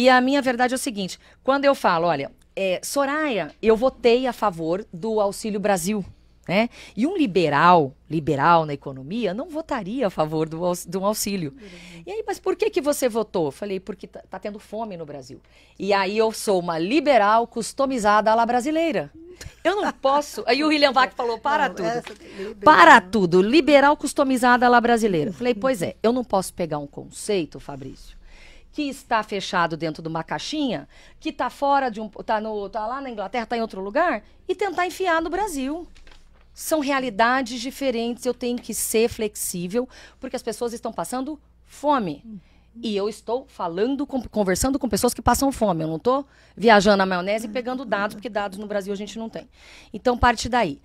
E a minha verdade é o seguinte: quando eu falo, olha, é, Soraya, eu votei a favor do Auxílio Brasil. Né? E um liberal, liberal na economia, não votaria a favor do, do auxílio. E aí, mas por que, que você votou? Falei, porque tá, tá tendo fome no Brasil. E aí eu sou uma liberal customizada à la brasileira. Eu não posso. Aí o William Vac falou: para não, tudo. Para tudo, liberal customizada à la brasileira. Falei, pois é, eu não posso pegar um conceito, Fabrício, que está fechado dentro de uma caixinha, que está fora de um. está tá lá na Inglaterra, está em outro lugar, e tentar enfiar no Brasil. São realidades diferentes, eu tenho que ser flexível, porque as pessoas estão passando fome. E eu estou falando, com, conversando com pessoas que passam fome. Eu não estou viajando na maionese e pegando dados, porque dados no Brasil a gente não tem. Então, parte daí.